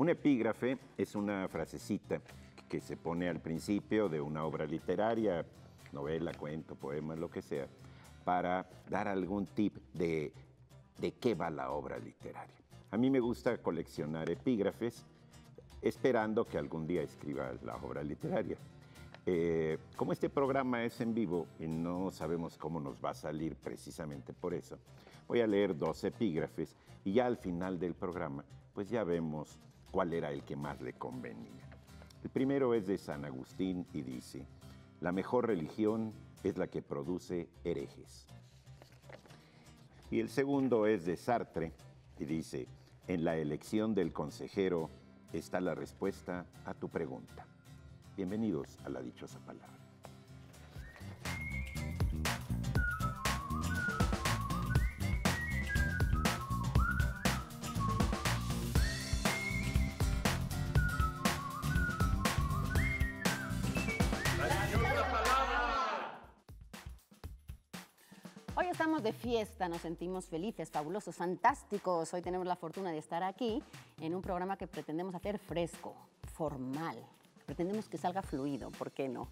Un epígrafe es una frasecita que se pone al principio de una obra literaria, novela, cuento, poema, lo que sea, para dar algún tip de, de qué va la obra literaria. A mí me gusta coleccionar epígrafes esperando que algún día escriba la obra literaria. Eh, como este programa es en vivo y no sabemos cómo nos va a salir precisamente por eso, voy a leer dos epígrafes y ya al final del programa, pues ya vemos cuál era el que más le convenía. El primero es de San Agustín y dice, la mejor religión es la que produce herejes. Y el segundo es de Sartre y dice, en la elección del consejero está la respuesta a tu pregunta. Bienvenidos a la dichosa palabra. fiesta, nos sentimos felices, fabulosos, fantásticos. Hoy tenemos la fortuna de estar aquí en un programa que pretendemos hacer fresco, formal. Pretendemos que salga fluido, ¿por qué no?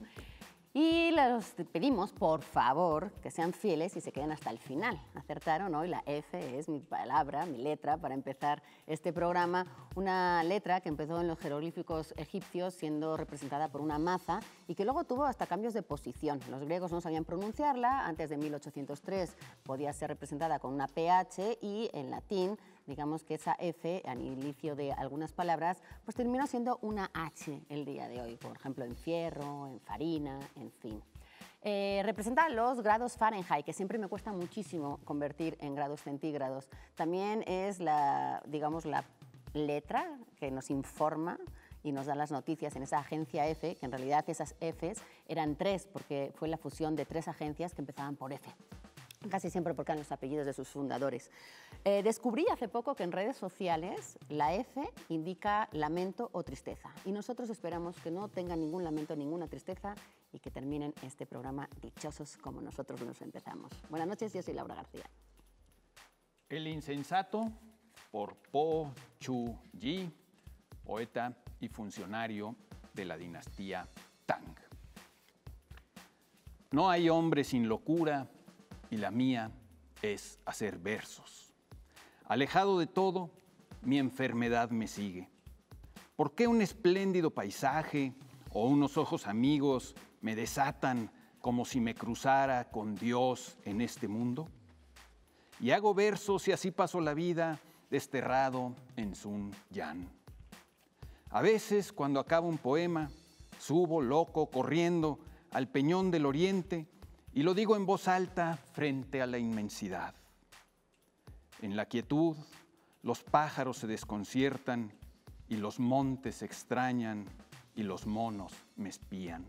Y les pedimos, por favor, que sean fieles y se queden hasta el final. Acertaron hoy, la F es mi palabra, mi letra para empezar este programa. Una letra que empezó en los jeroglíficos egipcios siendo representada por una maza y que luego tuvo hasta cambios de posición. Los griegos no sabían pronunciarla, antes de 1803 podía ser representada con una PH y en latín digamos que esa F, al inicio de algunas palabras, pues terminó siendo una H el día de hoy, por ejemplo, en fierro, en farina, en fin. Eh, representa los grados Fahrenheit, que siempre me cuesta muchísimo convertir en grados centígrados. También es la, digamos, la letra que nos informa y nos dan las noticias en esa agencia F, que en realidad esas Fs eran tres, porque fue la fusión de tres agencias que empezaban por F casi siempre porque eran los apellidos de sus fundadores. Eh, descubrí hace poco que en redes sociales la F indica lamento o tristeza y nosotros esperamos que no tengan ningún lamento, ninguna tristeza y que terminen este programa dichosos como nosotros nos empezamos. Buenas noches, yo soy Laura García. El insensato por Po Chu Yi, poeta y funcionario de la dinastía Tang. No hay hombre sin locura y la mía es hacer versos. Alejado de todo, mi enfermedad me sigue. ¿Por qué un espléndido paisaje o unos ojos amigos me desatan como si me cruzara con Dios en este mundo? Y hago versos y así paso la vida desterrado en Sun Yan. A veces, cuando acabo un poema, subo loco, corriendo, al peñón del oriente y lo digo en voz alta frente a la inmensidad. En la quietud, los pájaros se desconciertan y los montes se extrañan y los monos me espían.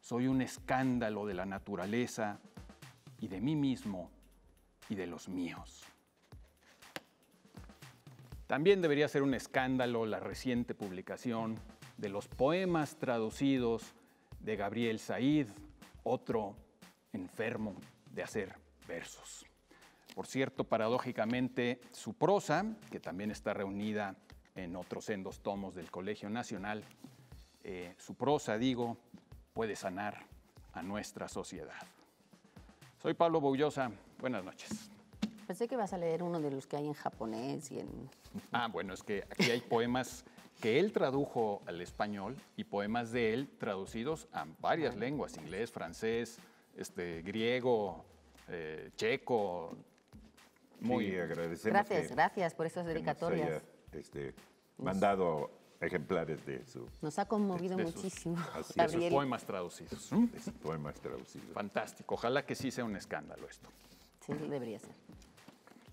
Soy un escándalo de la naturaleza y de mí mismo y de los míos. También debería ser un escándalo la reciente publicación de los poemas traducidos de Gabriel Said, otro enfermo de hacer versos. Por cierto, paradójicamente, su prosa, que también está reunida en otros sendos tomos del Colegio Nacional, eh, su prosa, digo, puede sanar a nuestra sociedad. Soy Pablo Boullosa, buenas noches. Pensé que vas a leer uno de los que hay en japonés y en... Ah, bueno, es que aquí hay poemas que él tradujo al español y poemas de él traducidos a varias ah. lenguas, inglés, francés, este, griego, eh, checo. Muy sí, agradecemos. Gracias, gracias por esas dedicatorias. Haya, este, mandado ejemplares de su... Nos ha conmovido muchísimo. Sus, poemas traducidos. poemas traducidos. Fantástico. Ojalá que sí sea un escándalo esto. Sí, debería ser.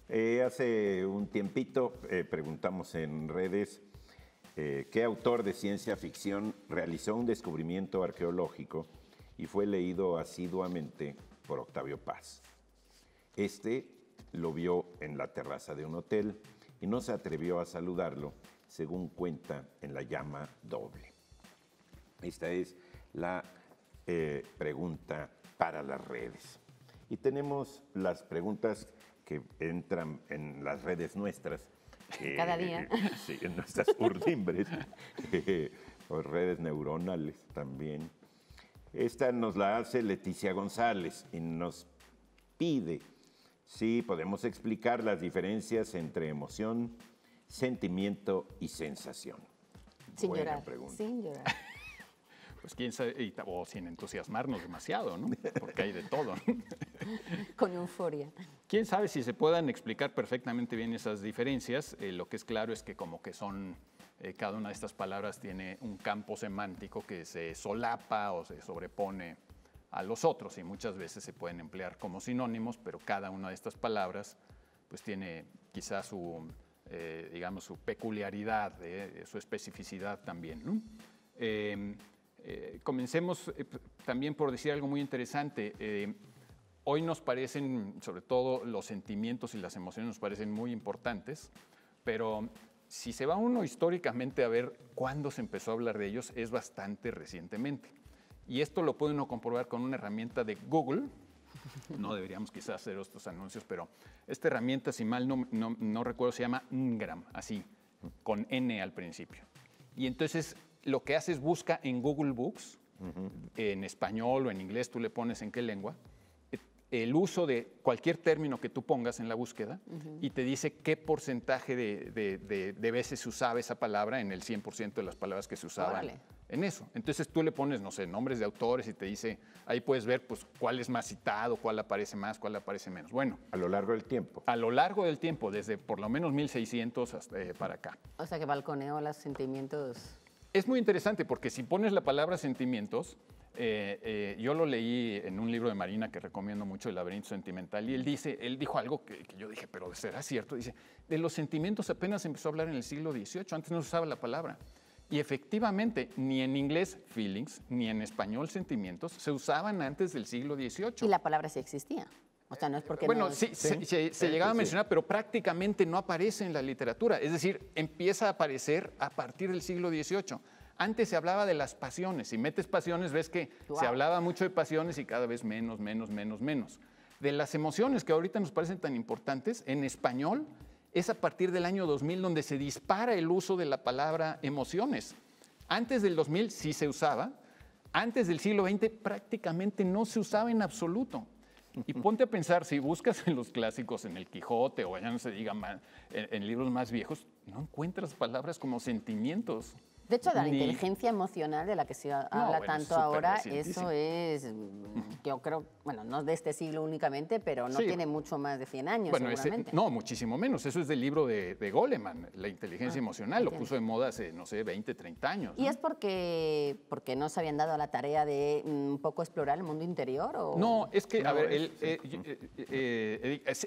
Eh, hace un tiempito eh, preguntamos en redes eh, qué autor de ciencia ficción realizó un descubrimiento arqueológico y fue leído asiduamente por Octavio Paz. Este lo vio en la terraza de un hotel y no se atrevió a saludarlo, según cuenta en la llama doble. Esta es la pregunta para las redes. Y tenemos las preguntas que entran en las redes nuestras. Eh, Cada día. Eh, eh, sí, en nuestras urdimbres, o redes neuronales también. Esta nos la hace Leticia González y nos pide si podemos explicar las diferencias entre emoción, sentimiento y sensación. Sin Sin llorar pues quién sabe, o sin entusiasmarnos demasiado, ¿no? Porque hay de todo. Con euforia. Quién sabe si se puedan explicar perfectamente bien esas diferencias. Eh, lo que es claro es que como que son, eh, cada una de estas palabras tiene un campo semántico que se solapa o se sobrepone a los otros y muchas veces se pueden emplear como sinónimos, pero cada una de estas palabras pues tiene quizás su, eh, digamos, su peculiaridad, eh, su especificidad también. ¿no? Eh, comencemos eh, también por decir algo muy interesante. Eh, hoy nos parecen, sobre todo los sentimientos y las emociones nos parecen muy importantes, pero si se va uno históricamente a ver cuándo se empezó a hablar de ellos, es bastante recientemente. Y esto lo puede uno comprobar con una herramienta de Google. No deberíamos quizás hacer estos anuncios, pero esta herramienta, si mal no, no recuerdo, se llama Ngram, así, con N al principio. Y entonces lo que hace es busca en Google Books, en español o en inglés, tú le pones en qué lengua, el uso de cualquier término que tú pongas en la búsqueda y te dice qué porcentaje de, veces se usaba esa palabra en el 100% de las palabras que se usaban en eso. Entonces tú le pones, no sé, nombres de autores y te dice, ahí puedes ver pues, cuál es más citado, cuál aparece más, cuál aparece menos. Bueno. A lo largo del tiempo. A lo largo del tiempo, desde por lo menos 1600 hasta, eh, para acá. O sea que Balconeo los sentimientos es muy interesante porque si pones la palabra sentimientos, eh, eh, yo lo leí en un libro de Marina que recomiendo mucho, El laberinto sentimental, y él dice, él dijo algo que, yo dije, pero será cierto. Dice, de los sentimientos apenas empezó a hablar en el siglo XVIII, antes no se usaba la palabra. Y efectivamente, ni en inglés feelings, ni en español sentimientos, se usaban antes del siglo XVIII. Y la palabra sí existía. Bueno, sí, Se, llegaba a mencionar, pero prácticamente no aparece en la literatura. Es decir, empieza a aparecer a partir del siglo XVIII. Antes se hablaba de las pasiones. Si metes pasiones, ves que se hablaba mucho de pasiones y cada vez menos, menos, menos, menos. De las emociones que ahorita nos parecen tan importantes, en español es a partir del año 2000 donde se dispara el uso de la palabra emociones. Antes del 2000 sí se usaba, antes del siglo XX prácticamente no se usaba en absoluto. Y ponte a pensar, si buscas en los clásicos, en el Quijote o allá no se diga en libros más viejos, no encuentras palabras como sentimientos. De hecho, la inteligencia emocional de la que se habla tanto ahora, eso es, yo creo, bueno, no es de este siglo únicamente, pero no tiene mucho más de 100 años. seguramente. no, muchísimo menos. Eso es del libro de, Goleman, la inteligencia ah, emocional, lo puso de moda hace, no sé, 20, 30 años. ¿Y es porque, porque no se habían dado a la tarea de mm, un poco explorar el mundo interior? ¿o? No, es que, a ver,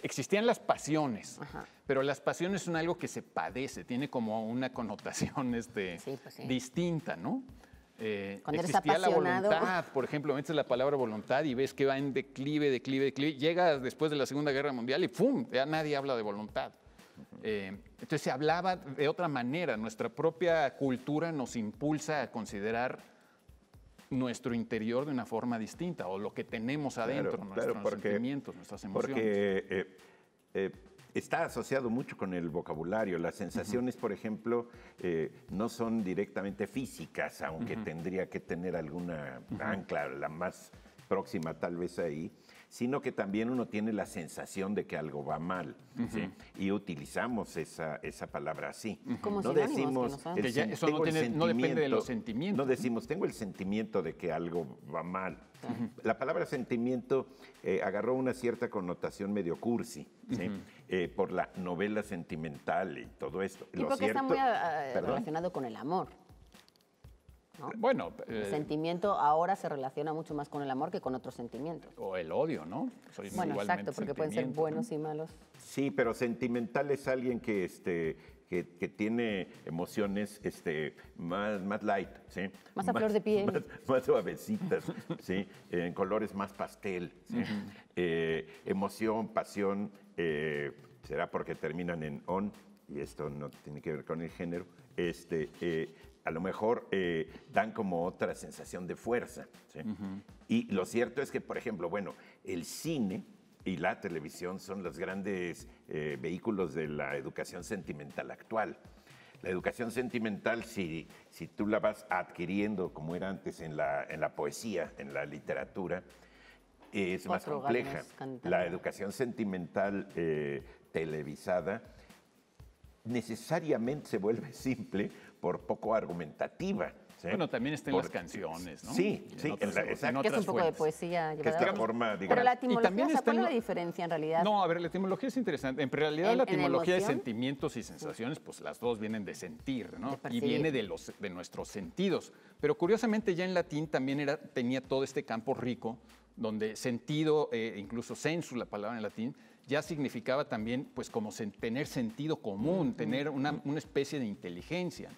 existían las pasiones. Ajá pero las pasiones son algo que se padece, tiene como una connotación este, pues distinta, ¿no? Eh, Cuando apasionado. la voluntad, por ejemplo, metes la palabra voluntad y ves que va en declive, declive, declive, llega después de la Segunda Guerra Mundial y ¡pum! Ya nadie habla de voluntad. Eh, entonces se hablaba de otra manera, nuestra propia cultura nos impulsa a considerar nuestro interior de una forma distinta o lo que tenemos adentro, nuestros sentimientos, nuestras emociones. Porque eh, está asociado mucho con el vocabulario. Las sensaciones, por ejemplo, eh, no son directamente físicas, aunque tendría que tener alguna ancla, la más próxima tal vez ahí sino que también uno tiene la sensación de que algo va mal. Y utilizamos esa, esa palabra así. no decimos, que eso no, depende de los sentimientos. No decimos, tengo el sentimiento de que algo va mal. La palabra sentimiento eh, agarró una cierta connotación medio cursi, eh, por la novela sentimental y todo esto. Y Lo porque está muy ah, ah, relacionado con el amor. Bueno. El eh, sentimiento ahora se relaciona mucho más con el amor que con otros sentimientos. O el odio, ¿no? Soy bueno, exacto, porque pueden ser buenos y malos. Sí, pero sentimental es alguien que, este, que, tiene emociones este, más, más light, ¿sí? Más a flor de piel. Más, suavecitas, ¿sí? En colores más pastel, ¿sí? Eh, emoción, pasión, eh, será porque terminan en on, y esto no tiene que ver con el género, este, a lo mejor eh, dan como otra sensación de fuerza. Y lo cierto es que, por ejemplo, bueno, el cine y la televisión son los grandes eh, vehículos de la educación sentimental actual. La educación sentimental, si, tú la vas adquiriendo como era antes en la, poesía, en la literatura, es más compleja. La educación sentimental eh, televisada necesariamente se vuelve simple por poco argumentativa. Bueno, también está en las canciones, ¿no? Sí, sí, en exacto. que es un poco de poesía. digamos, Pero la etimología, ¿cuál es la diferencia en realidad? No, a ver, la etimología es interesante. En realidad la etimología de sentimientos y sensaciones, pues las dos vienen de sentir, ¿no? y viene de, los, de nuestros sentidos. Pero curiosamente ya en latín también era, tenía todo este campo rico donde sentido, eh, incluso sensus, la palabra en latín, ya significaba también, pues, como tener sentido común, tener una, especie de inteligencia.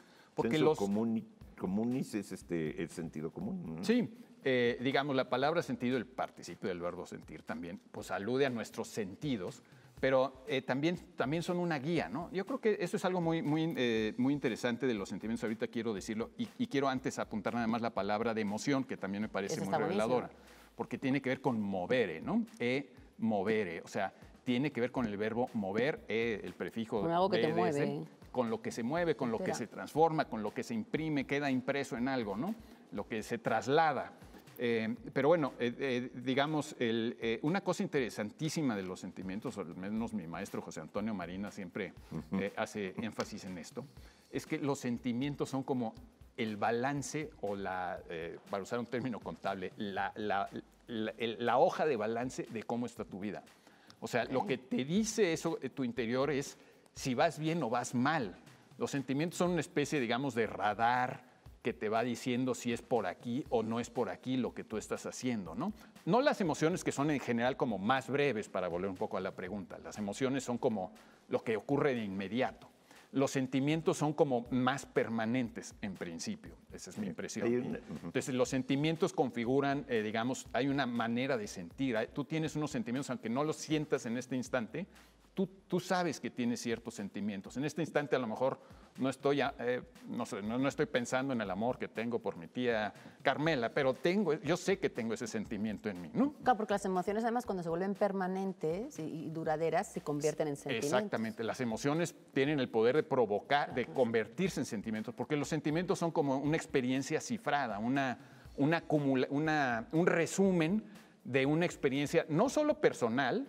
Porque los comuni, comunis es este, el sentido común. Sí, eh, digamos, la palabra sentido, el participio del verbo sentir también, pues alude a nuestros sentidos, pero eh, también, también son una guía, ¿no? Yo creo que eso es algo muy, muy, eh, muy interesante de los sentimientos, ahorita quiero decirlo, y, quiero antes apuntar nada más la palabra de emoción, que también me parece muy reveladora, porque tiene que ver con movere, ¿no? E movere, o sea, tiene que ver con el verbo mover, e, el prefijo. Con algo que te mueve con lo que se mueve, con lo que se transforma, con lo que se imprime, queda impreso en algo, ¿no? Lo que se traslada. Eh, pero bueno, eh, eh, digamos, una cosa interesantísima de los sentimientos, o al menos mi maestro José Antonio Marina siempre hace énfasis en esto, es que los sentimientos son como el balance o la, para usar un término contable, la, hoja de balance de cómo está tu vida. O sea, lo que te dice eso, tu interior es si vas bien o vas mal. Los sentimientos son una especie, digamos, de radar que te va diciendo si es por aquí o no es por aquí lo que tú estás haciendo, ¿no? No las emociones que son en general como más breves, para volver un poco a la pregunta. Las emociones son como lo que ocurre de inmediato. Los sentimientos son como más permanentes en principio, esa es mi impresión. Entonces los sentimientos configuran, eh, digamos, hay una manera de sentir. Tú tienes unos sentimientos, aunque no los sientas en este instante, Tú, sabes que tienes ciertos sentimientos. En este instante a lo mejor no estoy, eh, no, sé, estoy pensando en el amor que tengo por mi tía Carmela, pero tengo, yo sé que tengo ese sentimiento en mí, ¿no? Claro, porque las emociones además cuando se vuelven permanentes y, duraderas se convierten en sentimientos. Exactamente, las emociones tienen el poder de provocar, de convertirse en sentimientos, porque los sentimientos son como una experiencia cifrada, una, una, una un resumen de una experiencia no solo personal,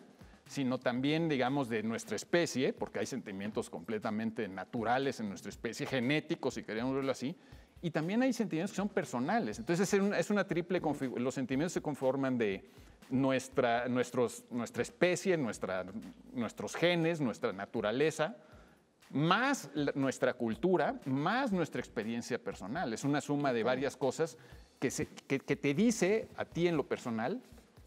sino también, digamos, de nuestra especie, porque hay sentimientos completamente naturales en nuestra especie, genéticos, si queremos verlo así, y también hay sentimientos que son personales. Entonces es una, triple los sentimientos se conforman de nuestra, especie, nuestros genes, nuestra naturaleza, más nuestra cultura, más nuestra experiencia personal. Es una suma de varias cosas que te dice a ti en lo personal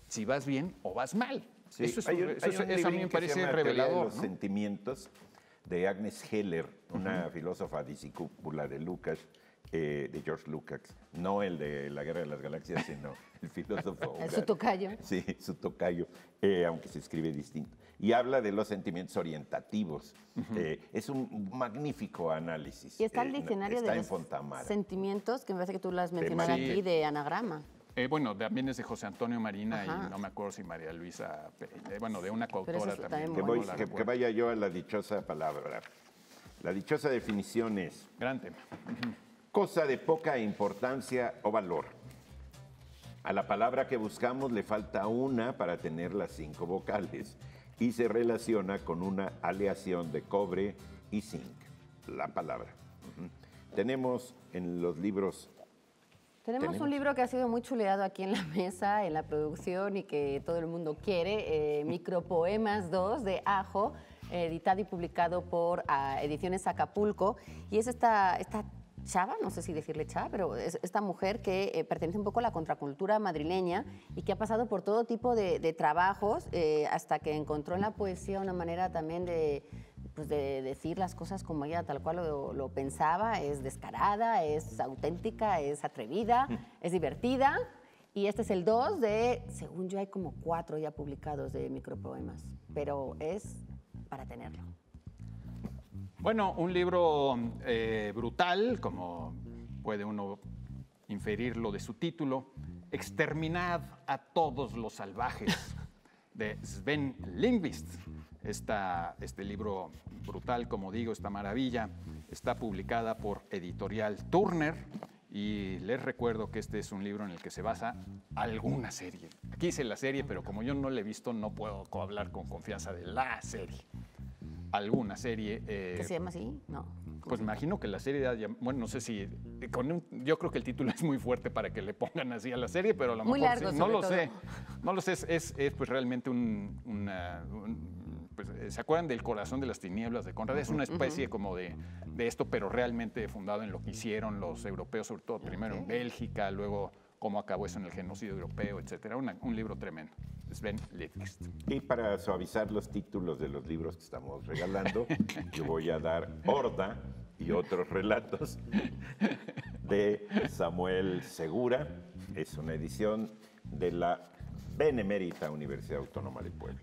si vas bien o vas mal eso, es, a mí me parece revelador. Los sentimientos de Agnes Heller, una filósofa discípula de Lucas, eh, de George Lucas, no el de la Guerra de las Galaxias, sino el filósofo. su tocayo. Sí, su tocayo, eh, aunque se escribe distinto. Y habla de los sentimientos orientativos. Eh, es un magnífico análisis. Y está el diccionario de los sentimientos, que me parece que tú las has mencionado aquí, de anagrama. Eh, bueno, también es de José Antonio Marina y no me acuerdo si María Luisa, bueno, de una coautora también. Que, vaya yo a la dichosa palabra. La dichosa definición es... Gran tema. Cosa de poca importancia o valor. A la palabra que buscamos le falta una para tener las cinco vocales y se relaciona con una aleación de cobre y zinc. La palabra. Tenemos en los libros tenemos, un libro que ha sido muy chuleado aquí en la mesa, en la producción y que todo el mundo quiere, eh, Micropoemas 2 de Ajo, editado y publicado por ah, Ediciones Acapulco. Y es esta, esta chava, no sé si decirle chava, pero es esta mujer que eh, pertenece un poco a la contracultura madrileña y que ha pasado por todo tipo de, trabajos eh, hasta que encontró en la poesía una manera también de pues de decir las cosas como ella tal cual lo, pensaba, es descarada, es auténtica, es atrevida, es divertida. Y este es el 2 de, según yo hay como cuatro ya publicados de micropoemas, pero es para tenerlo. Bueno, un libro eh, brutal, como puede uno inferirlo de su título, Exterminad a todos los salvajes, de Sven Lindqvist. Esta, este libro brutal, como digo, esta maravilla, está publicada por Editorial Turner. Y les recuerdo que este es un libro en el que se basa alguna serie. Aquí hice la serie, pero como yo no la he visto, no puedo hablar con confianza de la serie. Alguna serie. Eh, se llama así? No. Pues imagino que la serie. Bueno, no sé si. Eh, yo creo que el título es muy fuerte para que le pongan así a la serie, pero a lo mejor. no lo sé. No lo sé. Es, pues realmente un pues, eh, ¿se acuerdan del corazón de las tinieblas de Conrad? Es una especie como de, de, esto, pero realmente fundado en lo que hicieron los europeos, sobre todo primero en Bélgica, luego cómo acabó eso en el genocidio europeo, etcétera. un libro tremendo. Sven Y para suavizar los títulos de los libros que estamos regalando, yo voy a dar Horda y otros relatos de Samuel Segura. Es una edición de la Benemérita Universidad Autónoma de Puebla.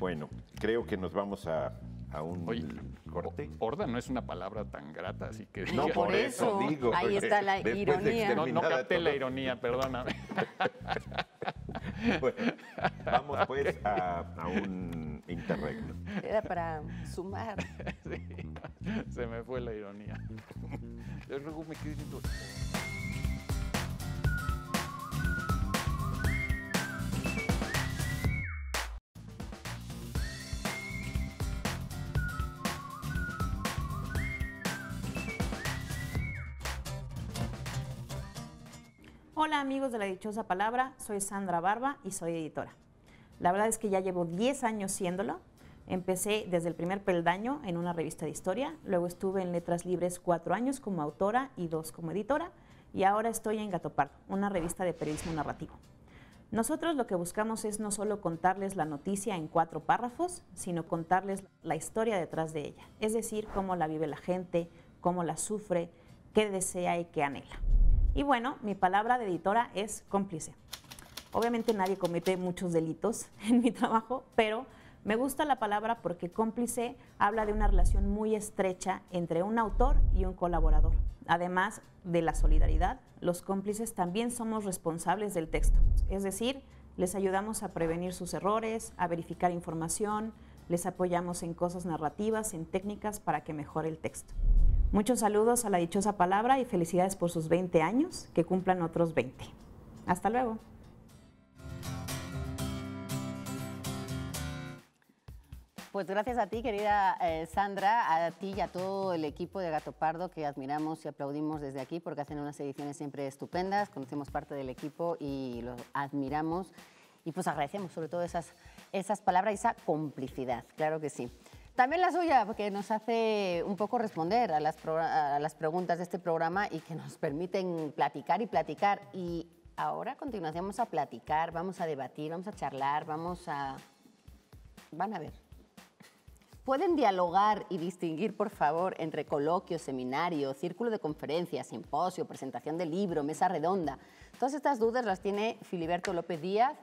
Bueno, creo que nos vamos a, a un Oye, corte. Horda no es una palabra tan grata, así que. No, por eso, Ahí está la ironía. No, no capté la ironía, perdóname. vamos pues a, un interregno. Era para sumar. se me fue la ironía. Yo luego me quedé Hola amigos de la dichosa palabra, soy Sandra Barba y soy editora. La verdad es que ya llevo 10 años siéndolo. Empecé desde el primer peldaño en una revista de historia, luego estuve en Letras Libres cuatro años como autora y dos como editora y ahora estoy en Gatopardo, una revista de periodismo narrativo. Nosotros lo que buscamos es no solo contarles la noticia en cuatro párrafos, sino contarles la historia detrás de ella, es decir, cómo la vive la gente, cómo la sufre, qué desea y qué anhela. Y bueno, mi palabra de editora es cómplice. Obviamente nadie comete muchos delitos en mi trabajo, pero me gusta la palabra porque cómplice habla de una relación muy estrecha entre un autor y un colaborador. Además de la solidaridad, los cómplices también somos responsables del texto, es decir, les ayudamos a prevenir sus errores, a verificar información, les apoyamos en cosas narrativas, en técnicas para que mejore el texto. Muchos saludos a la dichosa palabra y felicidades por sus 20 años, que cumplan otros 20. Hasta luego. Pues gracias a ti, querida eh, Sandra, a ti y a todo el equipo de Gato Pardo que admiramos y aplaudimos desde aquí porque hacen unas ediciones siempre estupendas, conocemos parte del equipo y los admiramos y pues agradecemos sobre todo esas, esas palabras y esa complicidad, claro que sí. También la suya, porque nos hace un poco responder a las, a las preguntas de este programa y que nos permiten platicar y platicar. Y ahora a continuación vamos a platicar, vamos a debatir, vamos a charlar, vamos a... Van a ver. ¿Pueden dialogar y distinguir, por favor, entre coloquio, seminario, círculo de conferencias, simposio, presentación de libro, mesa redonda? Todas estas dudas las tiene Filiberto López Díaz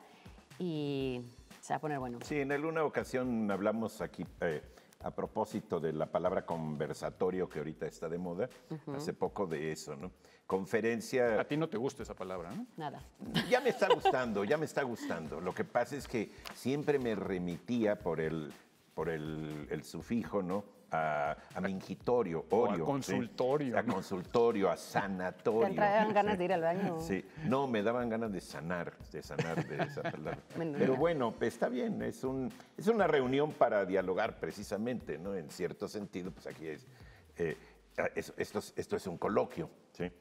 y se va a poner bueno. Sí, en alguna ocasión hablamos aquí... Eh, a propósito de la palabra conversatorio que ahorita está de moda, hace poco de eso, ¿no? Conferencia... A ti no te gusta esa palabra, ¿no? Nada. Ya me está gustando, ya me está gustando. Lo que pasa es que siempre me remitía por el, por el, el sufijo, ¿no? a, mingitorio, orio. a consultorio. A consultorio, a sanatorio. Te traían ganas de ir al baño. Sí, no, me daban ganas de sanar, de sanar de esa Pero bueno, pues, está bien, es, un, es una reunión para dialogar precisamente, ¿no? En cierto sentido, pues aquí es, eh, esto, es esto es un coloquio, ¿sí?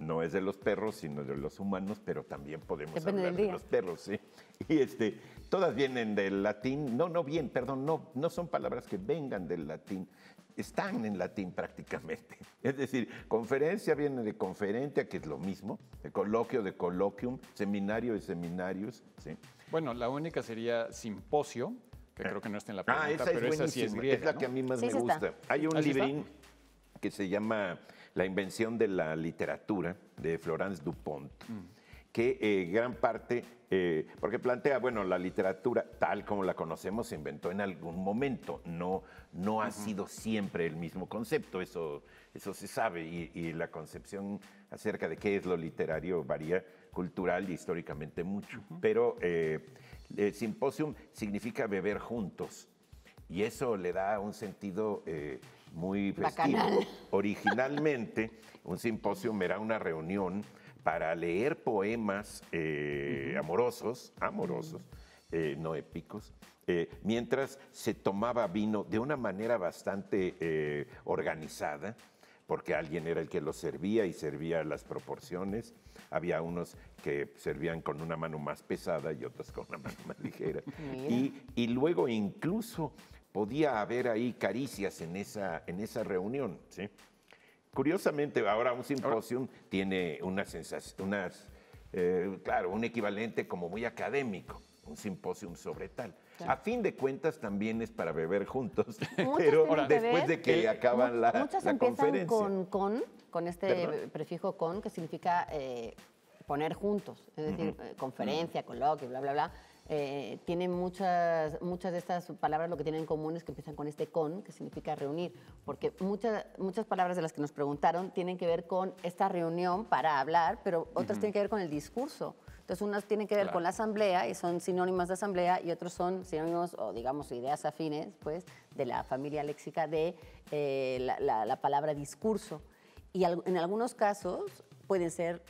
no es de los perros, sino de los humanos, pero también podemos hablar de los perros, Y este, todas vienen del latín, no, no bien, perdón, no, no son palabras que vengan del latín, están en latín prácticamente. Es decir, conferencia viene de conferencia, que es lo mismo, de coloquio, de colloquium, seminario de seminarios, Bueno, la única sería simposio, que ah. creo que no está en la ah, pregunta, ah, esa es pero sí es la que a mí más me gusta. Hay un librín que se llama la invención de la literatura de Florence Dupont. que eh, gran parte, eh, porque plantea, bueno, la literatura tal como la conocemos se inventó en algún momento, no, no ha sido siempre el mismo concepto, eso, eso se sabe, y, la concepción acerca de qué es lo literario varía cultural y históricamente mucho, pero eh, el simposium significa beber juntos, y eso le da un sentido muy festivo. Originalmente, un simposio era una reunión para leer poemas eh, amorosos, amorosos, eh, no épicos, eh, mientras se tomaba vino de una manera bastante organizada, porque alguien era el que lo servía y servía las proporciones. Había unos que servían con una mano más pesada y otros con una mano más ligera. y, y luego incluso podía haber ahí caricias en esa, en esa reunión. Curiosamente, ahora un simposio tiene una eh, claro, un equivalente como muy académico, un simposio sobre tal. A fin de cuentas también es para beber juntos, pero después de que eh, acaban la, muchas Con, con, este prefijo con, que significa eh, poner juntos, es decir, conferencia, coloquio, bla, bla, bla. Eh, tienen muchas, muchas de estas palabras lo que tienen en común es que empiezan con este con, que significa reunir, porque muchas, muchas palabras de las que nos preguntaron tienen que ver con esta reunión para hablar, pero otras tienen que ver con el discurso. Entonces, unas tienen que ver con la asamblea y son sinónimas de asamblea y otros son sinónimos o, digamos, ideas afines, pues, de la familia léxica de eh, la, palabra discurso. Y en algunos casos pueden ser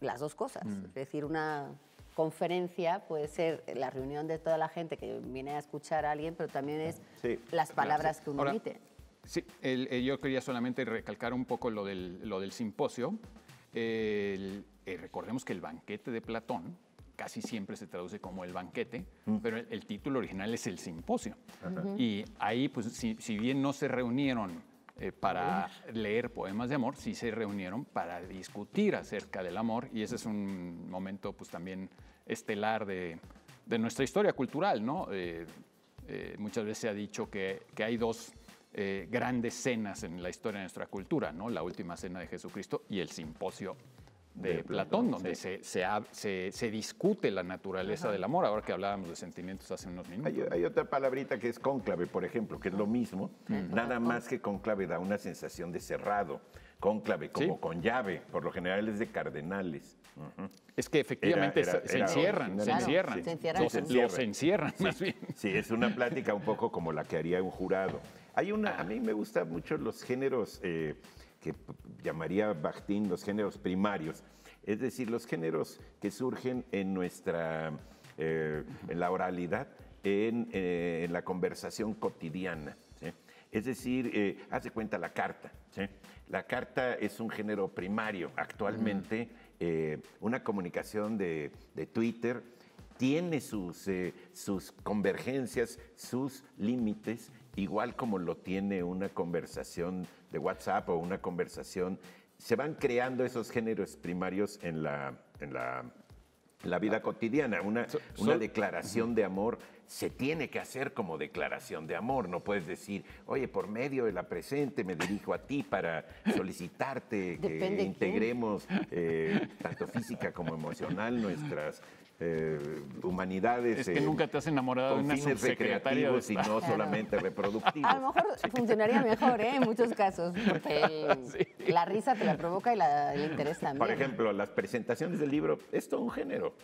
las dos cosas, mm. es decir, una conferencia puede ser la reunión de toda la gente que viene a escuchar a alguien, pero también es las palabras que uno emite. Sí, eh, yo quería solamente recalcar un poco lo del, lo del simposio. Eh, recordemos que el banquete de Platón casi siempre se traduce como el banquete, mm. pero el, título original es el simposio. Y ahí, pues, si bien no se reunieron eh, para leer poemas de amor, sí se reunieron para discutir acerca del amor y ese es un momento pues también estelar de, nuestra historia cultural, ¿no? Eh, eh, muchas veces se ha dicho que, hay dos grandes cenas en la historia de nuestra cultura, ¿no? La última cena de Jesucristo y el simposio de, Platón, donde se, discute la naturaleza del amor, ahora que hablábamos de sentimientos hace unos minutos. Hay, otra palabrita que es cónclave, por ejemplo, que es lo mismo, nada más que cónclave da una sensación de cerrado. Cónclave, como con llave, por lo general es de cardenales. Es que efectivamente se, encierran, se, encierran, se se encierran. Sí, es una plática un poco como la que haría un jurado. Hay una, a mí me gustan mucho los géneros eh, que llamaría Bakhtin los géneros primarios, es decir, los géneros que surgen en nuestra, eh, en la oralidad, en, eh, la conversación cotidiana. Es decir, eh, hace cuenta la carta. La carta es un género primario. Actualmente, eh, una comunicación de, de, Twitter tiene sus, sus convergencias, sus límites igual como lo tiene una conversación de WhatsApp o una conversación, se van creando esos géneros primarios en la, en la, vida ah. cotidiana. Una, una declaración de amor se tiene que hacer como declaración de amor. No puedes decir, oye, por medio de la presente me dirijo a ti para solicitarte que integremos eh, tanto física como emocional nuestras eh, humanidades. Es que nunca te has enamorado de una fines recreativos y no solamente reproductivos. A lo mejor funcionaría mejor, ¿eh? En muchos casos, porque la risa te la provoca y la, el interés también. Por ejemplo, las presentaciones del libro es todo un género.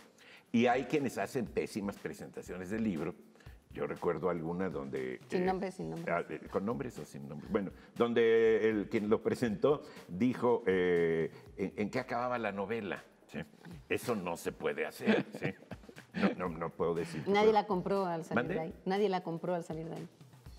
Y hay quienes hacen pésimas presentaciones del libro. Yo recuerdo alguna donde... Sin eh, nombre, sin nombre. Ah, eh, ¿Con nombres o sin nombre? Bueno, donde el, quien lo presentó dijo en qué acababa la novela eso no se puede hacer, No, puedo decir. Nadie la compró al salir de ahí. Nadie la compró al salir de ahí.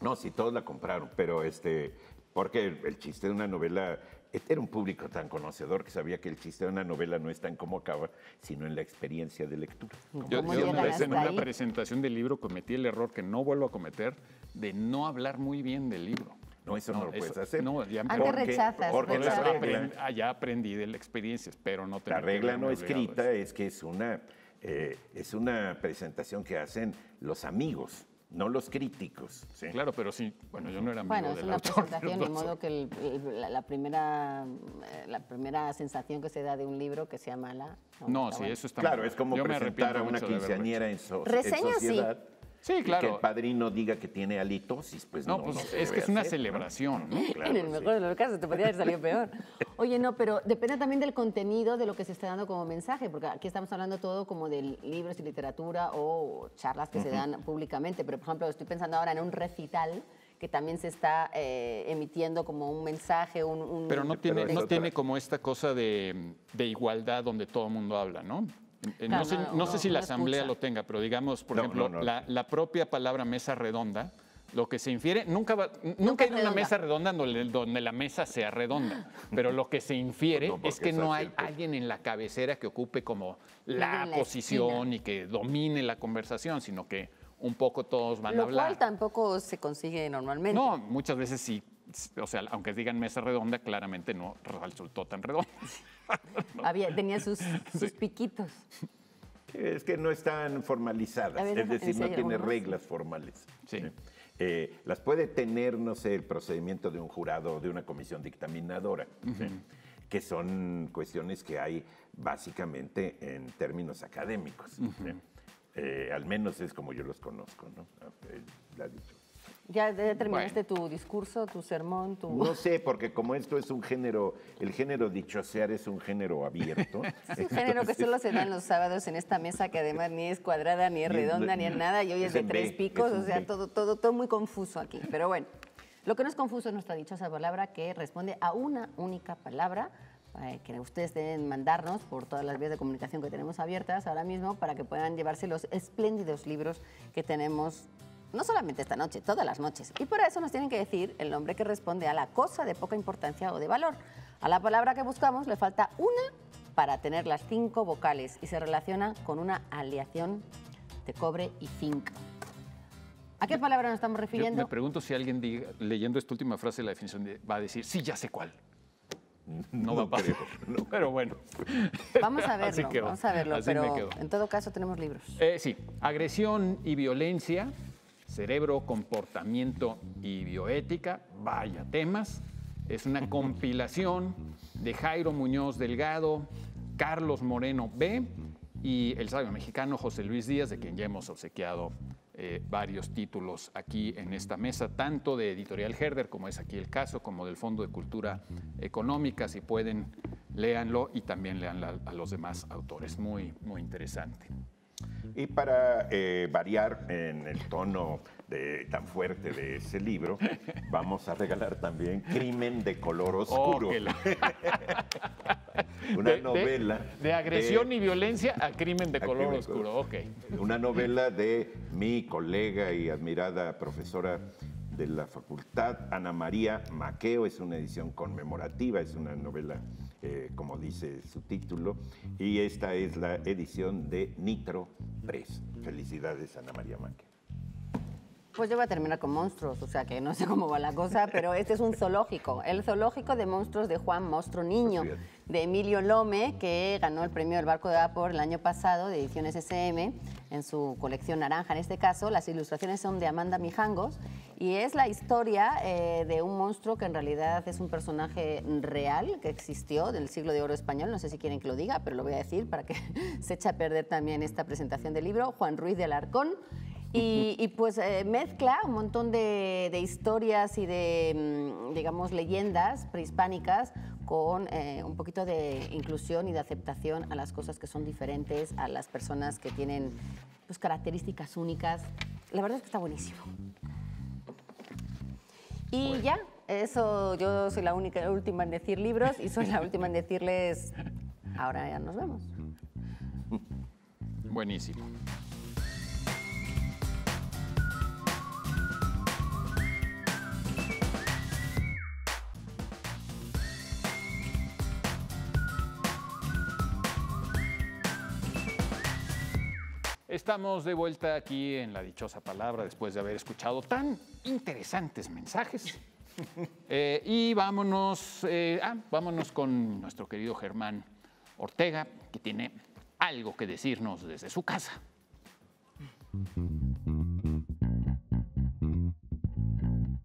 No, sí, todos la compraron, pero este, porque el chiste de una novela e, era un público tan conocedor que sabía que el chiste de una novela no está en cómo acaba, sino en la experiencia de lectura. Yo, en una presentación del libro cometí el error que no vuelvo a cometer de no hablar muy bien del libro. No, eso no, lo puedes hacer. No, ya ah, porque, rechazas. Porque pues, aprendí de la experiencia, pero no te La regla no escrita este. es que es una, eh, es una presentación que hacen los amigos. No los críticos. Claro, pero sí, bueno, yo no era amigo Bueno, es una presentación, de modo que la, primera, eh, la primera sensación que se da de un libro que sea mala. No, sí, eso está Claro, es como yo presentar a una quinceañera en, so, Reseña sociedad. Sí Sí, claro. que el padrino diga que tiene halitosis, pues no. Pues, es que es una celebración, ¿no? en el mejor de los casos te podría haber salido peor. Oye, no, pero depende también del contenido de lo que se está dando como mensaje, porque aquí estamos hablando todo como de libros y literatura o charlas que se dan públicamente, pero por ejemplo, estoy pensando ahora en un recital que también se está eh, emitiendo como un mensaje, un... Pero no tiene, no tiene como esta cosa de, de igualdad donde todo el mundo habla, ¿no? no, sé, si la asamblea lo tenga, pero digamos, por ejemplo, la, propia palabra mesa redonda, lo que se infiere, nunca, va, nunca, hay una mesa redonda donde, la mesa sea redonda, pero lo que se infiere es que no hay alguien en la cabecera que ocupe como la, posición y que domine la conversación, sino que un poco todos van a hablar. Lo cual tampoco se consigue normalmente. No, muchas veces sí o sea, aunque digan mesa redonda, claramente no resultó tan redonda. Había, tenía sus, piquitos. Es que no están formalizadas, es decir, no tiene reglas formales. Eh, las puede tener, no sé, el procedimiento de un jurado o de una comisión dictaminadora, que son cuestiones que hay básicamente en términos académicos. Eh, al menos es como yo los conozco, ¿no? Ah, eh, ya, terminaste tu discurso, tu sermón, tu... No sé, porque como esto es un género, el género dichosear es un género abierto. es un género que solo se da en los sábados en esta mesa que además ni es cuadrada, ni es redonda, ni es nada, y hoy es, de tres picos, o sea, todo, todo, todo muy confuso aquí. Pero bueno, lo que no es confuso es nuestra dichosa palabra que responde a una única palabra eh, que ustedes deben mandarnos por todas las vías de comunicación que tenemos abiertas ahora mismo para que puedan llevarse los espléndidos libros que tenemos no solamente esta noche, todas las noches. Y por eso nos tienen que decir el nombre que responde a la cosa de poca importancia o de valor. A la palabra que buscamos le falta una para tener las cinco vocales y se relaciona con una aleación de cobre y zinc. ¿A qué palabra nos estamos refiriendo? me pregunto si alguien leyendo esta última frase la definición va a decir, sí, ya sé cuál. No, va a pasar. Pero bueno. Vamos a verlo, vamos a verlo. pero en todo caso tenemos libros. Eh, sí, agresión y violencia Cerebro, comportamiento y bioética, vaya temas. Es una compilación de Jairo Muñoz Delgado, Carlos Moreno B y el sabio mexicano José Luis Díaz, de quien ya hemos obsequiado eh, varios títulos aquí en esta mesa, tanto de Editorial Herder, como es aquí el caso, como del Fondo de Cultura Económica. Si pueden, léanlo y también lean a los demás autores. Muy, muy interesante. Y para eh, variar en el tono tan fuerte de ese libro, vamos a regalar también Crimen de color oh, oscuro. Una novela. De, agresión y violencia a crimen de color oscuro. Una novela de mi colega y admirada profesora de la facultad, Ana María Maqueo. Es una edición conmemorativa, es una novela eh, como dice su título, y esta es la edición de Nitro 3. Felicidades, Ana María Manque. Pues yo voy a terminar con monstruos, o sea que no sé cómo va la cosa, pero este es un zoológico, el zoológico de monstruos de Juan Monstruo Niño, de Emilio Lome, que ganó el premio del Barco de Vapor el año pasado de Ediciones SM en su colección naranja en este caso. Las ilustraciones son de Amanda Mijangos y es la historia eh, de un monstruo que en realidad es un personaje real que existió del siglo de oro español. No sé si quieren que lo diga, pero lo voy a decir para que se eche a perder también esta presentación del libro. Juan Ruiz de Alarcón. Y, pues eh, mezcla un montón de, historias y de, mm, digamos, leyendas prehispánicas con eh, un poquito de inclusión y de aceptación a las cosas que son diferentes, a las personas que tienen pues, características únicas. La verdad es que está buenísimo. Y ya, eso yo soy la única, última en decir libros y soy la última en decirles, ahora ya nos vemos. Buenísimo. Estamos de vuelta aquí en la dichosa palabra después de haber escuchado tan interesantes mensajes. Eh, y vámonos, eh, ah, vámonos con nuestro querido Germán Ortega, que tiene algo que decirnos desde su casa.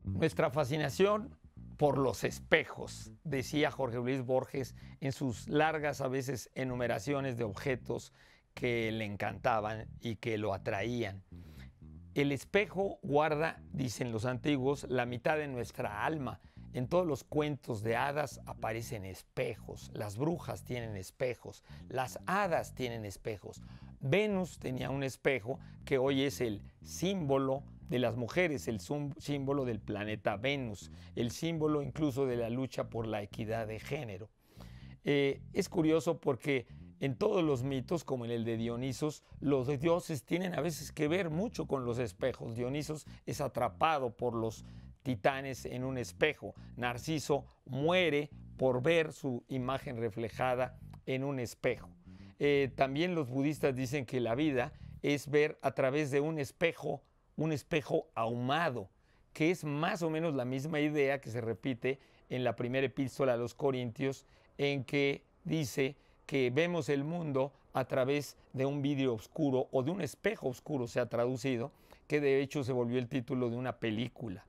Nuestra fascinación por los espejos, decía Jorge Luis Borges en sus largas a veces enumeraciones de objetos que le encantaban y que lo atraían. El espejo guarda, dicen los antiguos, la mitad de nuestra alma. En todos los cuentos de hadas aparecen espejos, las brujas tienen espejos, las hadas tienen espejos. Venus tenía un espejo que hoy es el símbolo de las mujeres, el símbolo del planeta Venus, el símbolo incluso de la lucha por la equidad de género. Eh, es curioso porque en todos los mitos, como en el de Dionisos, los dioses tienen a veces que ver mucho con los espejos. Dionisos es atrapado por los titanes en un espejo. Narciso muere por ver su imagen reflejada en un espejo. Eh, también los budistas dicen que la vida es ver a través de un espejo, un espejo ahumado, que es más o menos la misma idea que se repite en la primera epístola a los Corintios, en que dice que vemos el mundo a través de un vidrio oscuro o de un espejo oscuro, se ha traducido, que de hecho se volvió el título de una película.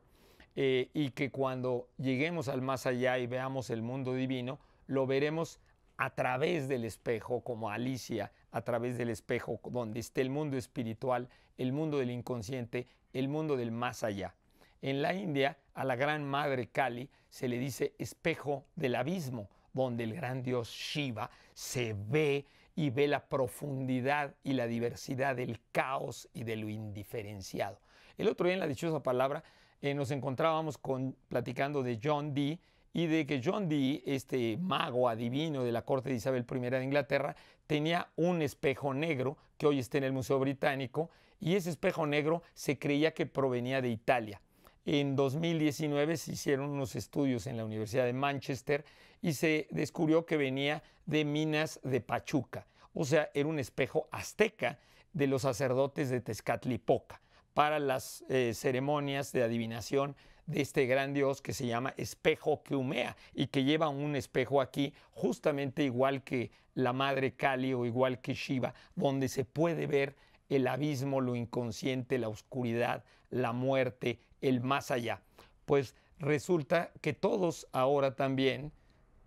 Eh, y que cuando lleguemos al más allá y veamos el mundo divino, lo veremos a través del espejo, como Alicia, a través del espejo donde está el mundo espiritual, el mundo del inconsciente, el mundo del más allá. En la India, a la gran madre Kali se le dice espejo del abismo, donde el gran dios Shiva se ve y ve la profundidad y la diversidad del caos y de lo indiferenciado. El otro día en la dichosa palabra eh, nos encontrábamos platicando de John Dee y de que John Dee, este mago adivino de la corte de Isabel I de Inglaterra, tenía un espejo negro que hoy está en el Museo Británico y ese espejo negro se creía que provenía de Italia. En 2019 se hicieron unos estudios en la Universidad de Manchester y se descubrió que venía de minas de Pachuca, o sea, era un espejo azteca de los sacerdotes de Tezcatlipoca para las eh, ceremonias de adivinación de este gran dios que se llama espejo que humea y que lleva un espejo aquí justamente igual que la madre Cali o igual que Shiva, donde se puede ver el abismo, lo inconsciente, la oscuridad, la muerte, el más allá. Pues resulta que todos ahora también,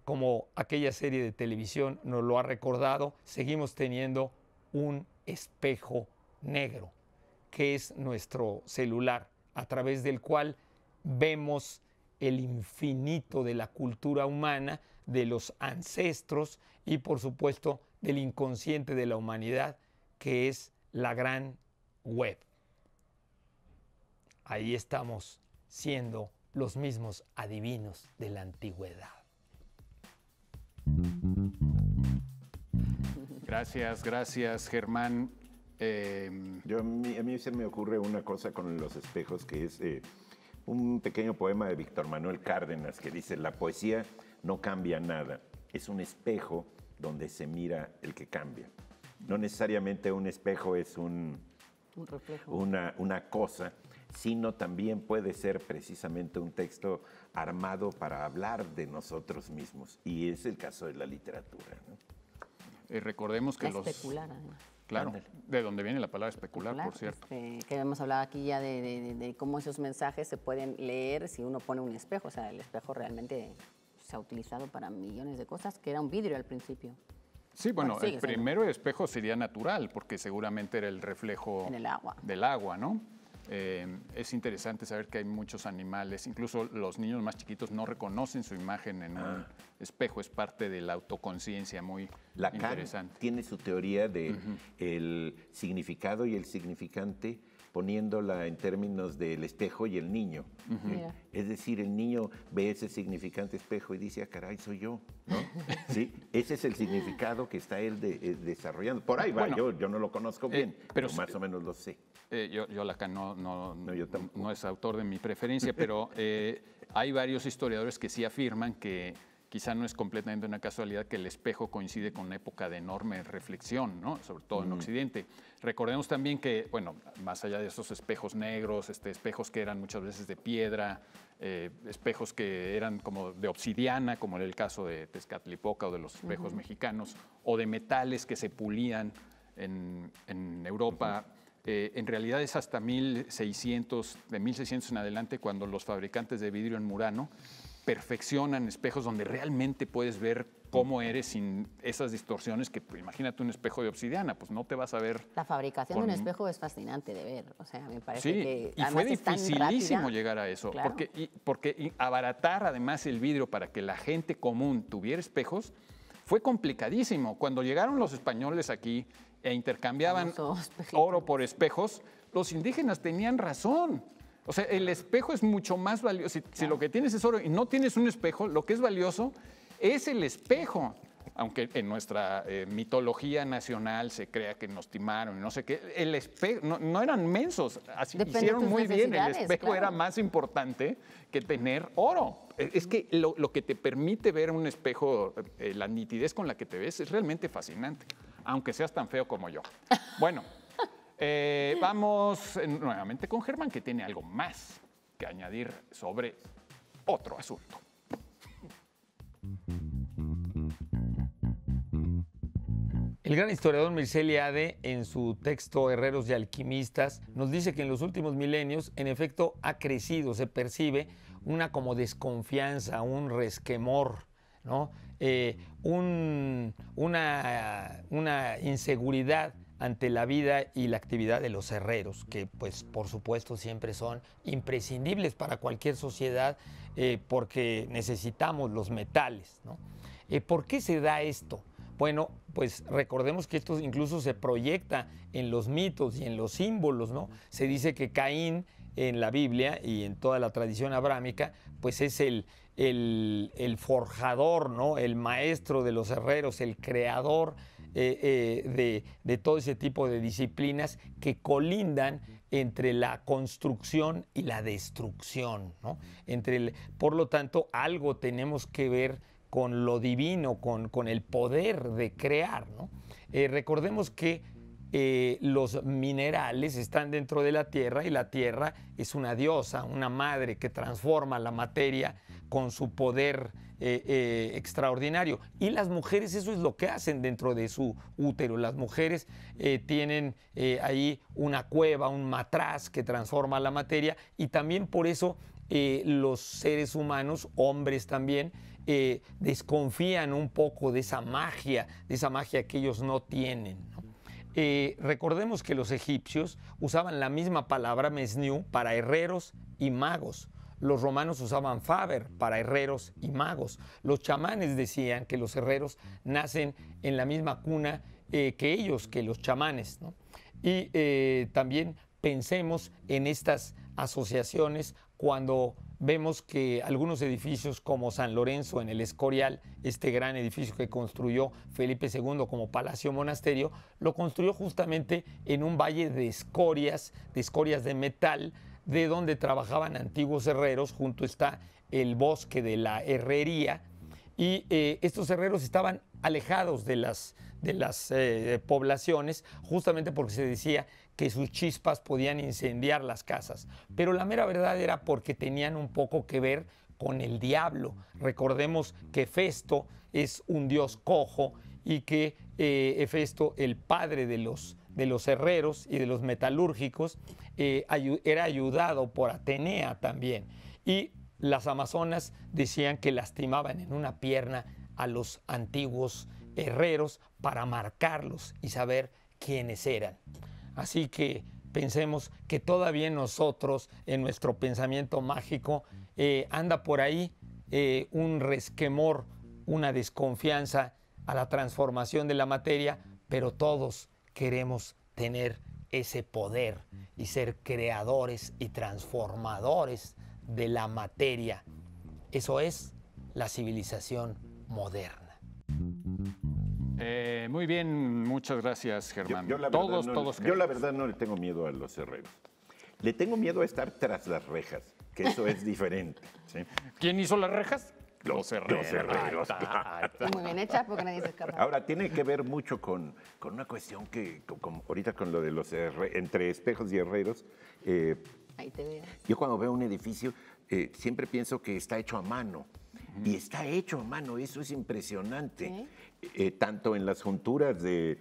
como aquella serie de televisión nos lo ha recordado, seguimos teniendo un espejo negro, que es nuestro celular, a través del cual vemos el infinito de la cultura humana, de los ancestros y por supuesto del inconsciente de la humanidad, que es la gran web ahí estamos siendo los mismos adivinos de la antigüedad. Gracias, gracias Germán. Em, Yo, a, mí, se me ocurre una cosa con los espejos, que es eh, un pequeño poema de Víctor Manuel Cárdenas que dice, la poesía no cambia nada, es un espejo donde se mira el que cambia. No necesariamente un espejo es un, reflejo. Una, una cosa, sino también puede ser precisamente un texto armado para hablar de nosotros mismos. Y es el caso de la literatura. recordemos que los... Especular, además. Claro, de donde viene la palabra especular, por cierto. Este, que hemos hablado aquí ya de, cómo esos mensajes se pueden leer si uno pone un espejo. O sea, el espejo realmente se ha utilizado para millones de cosas, que era un vidrio al principio. Sí, bueno, bueno el primero espejo sería natural, porque seguramente era el reflejo en el agua. del agua, ¿no? Eh, es interesante saber que hay muchos animales, incluso los niños más chiquitos no reconocen su imagen en un ah. espejo, es parte de la autoconciencia muy La interesante. Tiene su teoría de el significado y el significante poniéndola en términos del espejo y el niño. Es decir, el niño ve ese significante espejo y dice, ah, caray, soy yo. Ese es el significado que está él eh, desarrollando. Por ahí va, yo, no lo conozco eh, bien, pero, más o menos lo sé. Eh, yo, yo Lacan no, no, no, es autor de mi preferencia, pero hay varios historiadores que sí afirman que quizá no es completamente una casualidad que el espejo coincide con una época de enorme reflexión, sobre todo en Occidente. Recordemos también que, bueno, más allá de esos espejos negros, este, espejos que eran muchas veces de piedra, eh, espejos que eran como de obsidiana, como era el caso de Tezcatlipoca o de los espejos mexicanos, o de metales que se pulían en, Europa. Eh, en realidad es hasta 1600, de 1600 en adelante, cuando los fabricantes de vidrio en Murano perfeccionan espejos donde realmente puedes ver cómo eres sin esas distorsiones que pues, imagínate un espejo de obsidiana, pues no te vas a ver. La fabricación de un espejo es fascinante de ver, o sea, me parece que y fue dificilísimo llegar a eso, porque porque abaratar además el vidrio para que la gente común tuviera espejos fue complicadísimo. Cuando llegaron los españoles aquí e intercambiaban oro por espejos, los indígenas tenían razón. O sea, el espejo es mucho más valioso. Si, lo que tienes es oro y no tienes un espejo, lo que es valioso es el espejo. Aunque en nuestra eh, mitología nacional se crea que nos timaron y no sé qué, el espejo, no, eran mensos, así hicieron muy bien, el espejo era más importante que tener oro. E, es que lo, que te permite ver un espejo, eh, la nitidez con la que te ves, es realmente fascinante, aunque seas tan feo como yo. Bueno. Eh, vamos eh, nuevamente con Germán, que tiene algo más que añadir sobre otro asunto. El gran historiador Mircea Eliade, en su texto Herreros y Alquimistas, nos dice que en los últimos milenios, en efecto, ha crecido, se percibe una como desconfianza, un resquemor, eh, una inseguridad ante la vida y la actividad de los herreros, que pues por supuesto siempre son imprescindibles para cualquier sociedad eh, porque necesitamos los metales. Eh, ¿Por qué se da esto? Bueno, pues recordemos que esto incluso se proyecta en los mitos y en los símbolos, ¿no? Se dice que Caín en la Biblia y en toda la tradición abrámica, pues es el, forjador, ¿no? El maestro de los herreros, el creador eh, eh, de, todo ese tipo de disciplinas que colindan entre la construcción y la destrucción. ¿no? Entre por lo tanto, algo tenemos que ver con lo divino, con, con el poder de crear. ¿no? Eh, recordemos que eh, los minerales están dentro de la tierra y la tierra es una diosa, una madre que transforma la materia con su poder eh, eh, extraordinario. Y las mujeres eso es lo que hacen dentro de su útero. Las mujeres tienen ahí una cueva, un matraz que transforma la materia y también por eso los seres humanos, hombres también, desconfían un poco de esa magia, de esa magia que ellos no tienen. Eh, recordemos que los egipcios usaban la misma palabra mesniu para herreros y magos. Los romanos usaban faber para herreros y magos. Los chamanes decían que los herreros nacen en la misma cuna eh, que ellos, que los chamanes. Y eh, también pensemos en estas asociaciones cuando vemos que algunos edificios como San Lorenzo en el Escorial, este gran edificio que construyó Felipe II como palacio monasterio, lo construyó justamente en un valle de escorias, de escorias de metal, de donde trabajaban antiguos herreros, junto está el bosque de la herrería, y eh, estos herreros estaban alejados de las, eh, poblaciones, justamente porque se decía que sus chispas podían incendiar las casas. Pero la mera verdad era porque tenían un poco que ver con el diablo. Recordemos que Festo es un dios cojo y que eh, Hefesto, el padre de los, de los herreros y de los metalúrgicos, eh, era ayudado por Atenea también. Y las amazonas decían que lastimaban en una pierna a los antiguos herreros para marcarlos y saber quiénes eran. Así que pensemos que todavía nosotros, en nuestro pensamiento mágico, eh, anda por ahí eh, un resquemor, una desconfianza a la transformación de la materia, pero todos queremos tener ese poder y ser creadores y transformadores de la materia. Eso es la civilización moderna. Eh, muy bien, muchas gracias, Germán. Yo, la todos, no, todos. Yo la verdad no le tengo miedo a los herreros. Le tengo miedo a estar tras las rejas, que eso es diferente. ¿Quién hizo las rejas? Los, herreros. Ah, ah, ah. Muy bien hecha porque nadie se escapa. Ahora, tiene que ver mucho con, una cuestión que, ahorita con lo de los entre espejos y herreros. Eh, Ahí te veo. Yo cuando veo un edificio, eh, siempre pienso que está hecho a mano y está hecho, mano eso es impresionante. Eh, tanto en las junturas de,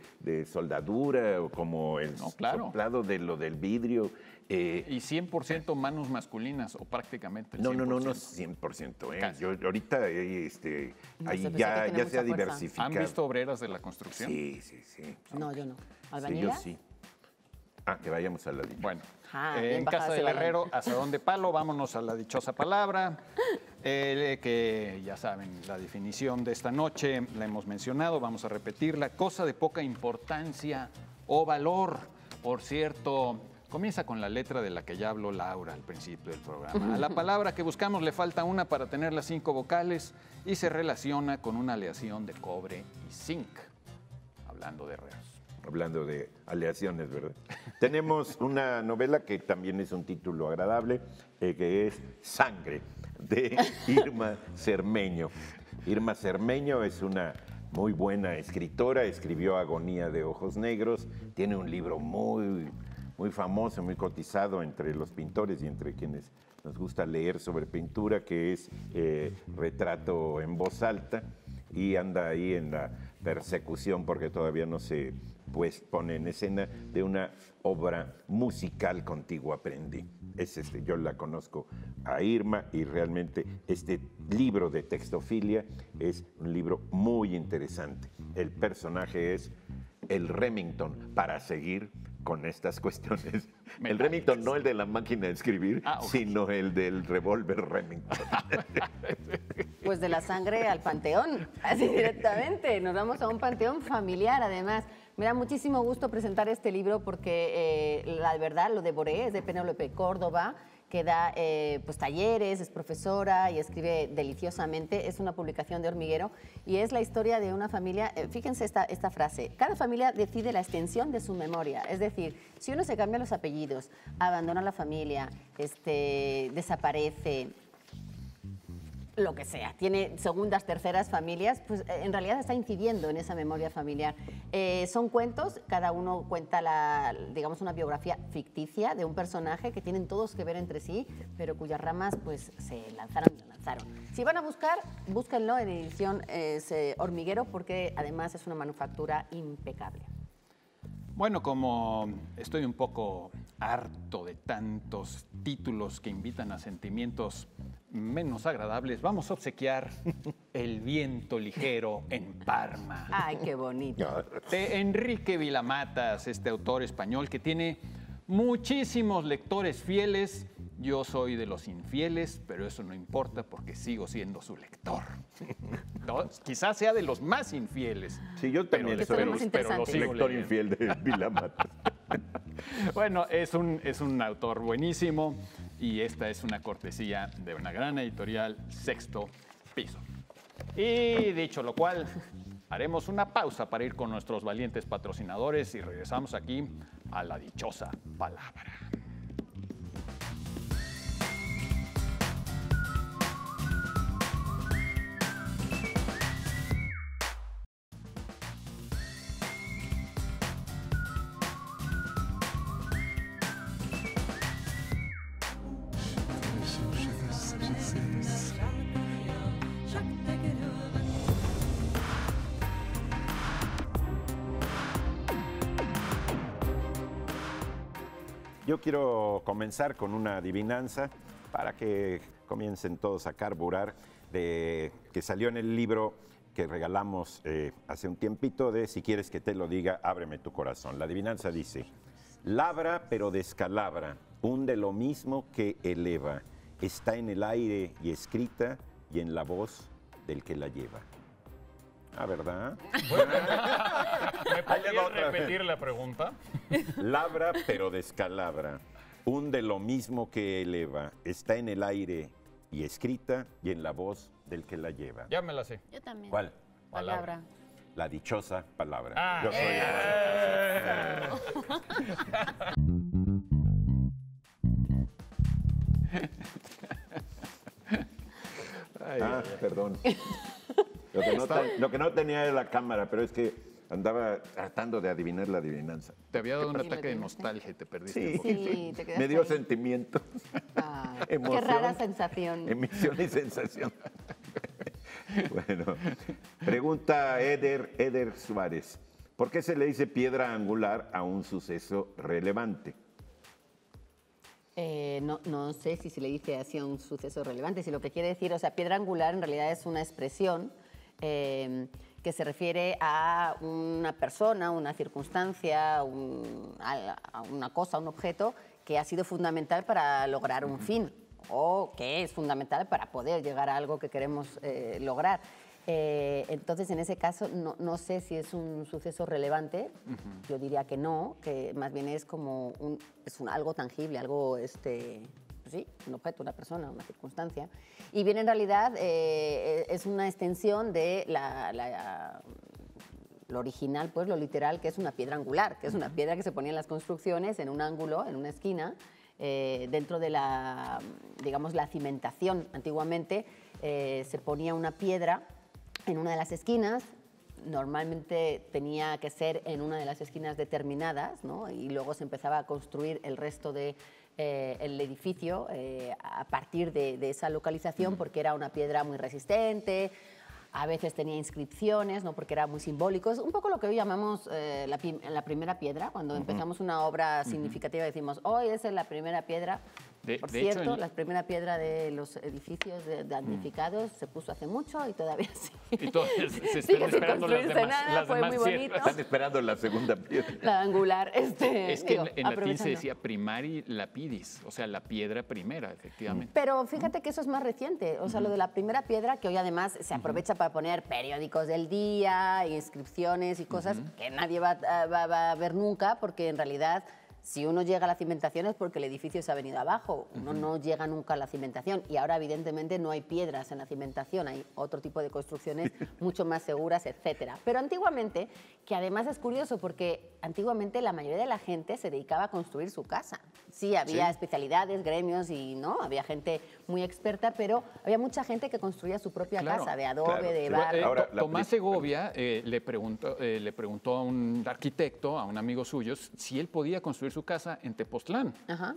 soldadura como el soplado de lo del vidrio. Eh, y 100% manos masculinas o prácticamente. no no, no, no, no, 100%. ahorita ahí ya, ya se ha diversificado. ¿Han visto obreras de la construcción? Sí, sí, sí. No, yo no. ¿Albañilas? Sí, yo sí. Ah, que vayamos a la Bueno, ah, eh, en Casa del Herrero, hasta de Palo, vámonos a la dichosa palabra, eh, que ya saben, la definición de esta noche la hemos mencionado, vamos a repetirla, cosa de poca importancia o valor. Por cierto, comienza con la letra de la que ya habló Laura al principio del programa. A la palabra que buscamos le falta una para tener las cinco vocales y se relaciona con una aleación de cobre y zinc, hablando de herreros hablando de aleaciones, ¿verdad? Tenemos una novela que también es un título agradable, eh, que es Sangre, de Irma Cermeño. Irma Cermeño es una muy buena escritora, escribió Agonía de Ojos Negros, tiene un libro muy, muy famoso, muy cotizado entre los pintores y entre quienes nos gusta leer sobre pintura, que es eh, Retrato en voz alta, y anda ahí en la persecución, porque todavía no se pues, pone en escena, de una obra musical contigo aprendí. Es este, yo la conozco a Irma y realmente este libro de textofilia es un libro muy interesante. El personaje es el Remington para seguir con estas cuestiones. El Remington, no el de la máquina de escribir, ah, sino el del revólver Remington. pues de la sangre al panteón, así directamente. Nos vamos a un panteón familiar, además. Me da muchísimo gusto presentar este libro porque eh, la verdad lo devoré, es de Penélope Córdoba que da eh, pues, talleres, es profesora y escribe deliciosamente. Es una publicación de hormiguero y es la historia de una familia. Eh, fíjense esta, esta frase. Cada familia decide la extensión de su memoria. Es decir, si uno se cambia los apellidos, abandona la familia, este, desaparece, lo que sea, tiene segundas, terceras familias, pues eh, en realidad está incidiendo en esa memoria familiar. Eh, son cuentos, cada uno cuenta la, digamos, una biografía ficticia de un personaje que tienen todos que ver entre sí, pero cuyas ramas pues se lanzaron y lanzaron. Si van a buscar, búsquenlo en edición eh, Hormiguero porque además es una manufactura impecable. Bueno, como estoy un poco harto de tantos títulos que invitan a sentimientos menos agradables, vamos a obsequiar El viento ligero en Parma. Ay, qué bonito. De Enrique Vilamatas, este autor español que tiene muchísimos lectores fieles. Yo soy de los infieles, pero eso no importa porque sigo siendo su lector. quizás sea de los más infieles. Sí, yo también soy los, pero lector infiel de Vilamatas. bueno, es un, es un autor buenísimo y esta es una cortesía de una gran editorial, Sexto Piso. Y dicho lo cual, haremos una pausa para ir con nuestros valientes patrocinadores y regresamos aquí a la dichosa palabra. Yo quiero comenzar con una adivinanza para que comiencen todos a carburar, de, que salió en el libro que regalamos eh, hace un tiempito de Si quieres que te lo diga, ábreme tu corazón. La adivinanza dice, labra pero descalabra, hunde lo mismo que eleva, está en el aire y escrita y en la voz del que la lleva. Ah, ¿verdad? Bueno, ¿Me podrías repetir la pregunta? Labra, pero descalabra. de lo mismo que eleva. Está en el aire y escrita y en la voz del que la lleva. Ya me la sé. Yo también. ¿Cuál? Palabra. La dichosa palabra. Ah, Yo soy Ay, ah, perdón. Lo que, no tenía era la cámara, pero es que andaba tratando de adivinar la adivinanza. Te había dado un ataque de nostalgia te perdiste. Sí, sí te me dio sentimientos. qué rara sensación. Emisión y sensación. bueno, pregunta Eder, Eder Suárez. ¿Por qué se le dice piedra angular a un suceso relevante? Eh, no, no sé si se le dice así a un suceso relevante, si lo que quiere decir, o sea, piedra angular en realidad es una expresión Em, que se refiere a una persona, una circunstancia, a una cosa, un objeto que ha sido fundamental para lograr un fin o que es fundamental para poder llegar a algo que queremos eh, lograr. Eh, entonces, en ese caso, no, sé si es un suceso relevante, yo diría que no, que más bien es como un, es un, algo tangible, algo este, sí, un objeto, una persona, una circunstancia. Y bien, en realidad eh, eh, es una extensión de la, lo original, pues lo literal, que es una piedra angular, que es una piedra que se ponía en las construcciones en un ángulo, en una esquina, eh, dentro de la, digamos, la cimentación. Antiguamente se ponía una piedra en una de las esquinas, normalmente tenía que ser en una de las esquinas determinadas, ¿no? y luego se empezaba a construir el resto de eh, el edificio eh, a partir de, esa localización porque era una piedra muy resistente, a veces tenía inscripciones, ¿no? porque era muy simbólico. Es un poco lo que hoy llamamos eh, la, primera piedra. Cuando empezamos una obra significativa decimos, hoy es la primera piedra por cierto, la primera piedra de los edificios damnificados se puso hace mucho y todavía sí. Y todavía se, están esperando las demás, nada, Están esperando la segunda piedra. La angular. Este, es que en, latín se decía primari lapidis, o sea, la piedra primera, efectivamente. Pero fíjate que eso es más reciente, o sea, lo de la primera piedra, que hoy además se aprovecha para poner periódicos del día, inscripciones y cosas que nadie va a ver nunca, porque en realidad si uno llega a la cimentación es porque el edificio se ha venido abajo, uno no llega nunca a la cimentación y ahora evidentemente no hay piedras en la cimentación, hay otro tipo de construcciones mucho más seguras, etc. Pero antiguamente, que además es curioso porque antiguamente la mayoría de la gente se dedicaba a construir su casa sí había especialidades, gremios y no, había gente muy experta, pero había mucha gente que construía su propia casa de adobe, de barro. Eh, Tomás Segovia eh, le, preguntó, eh, le preguntó a un arquitecto, a un amigo suyo, si él podía construir su casa en Tepoztlán.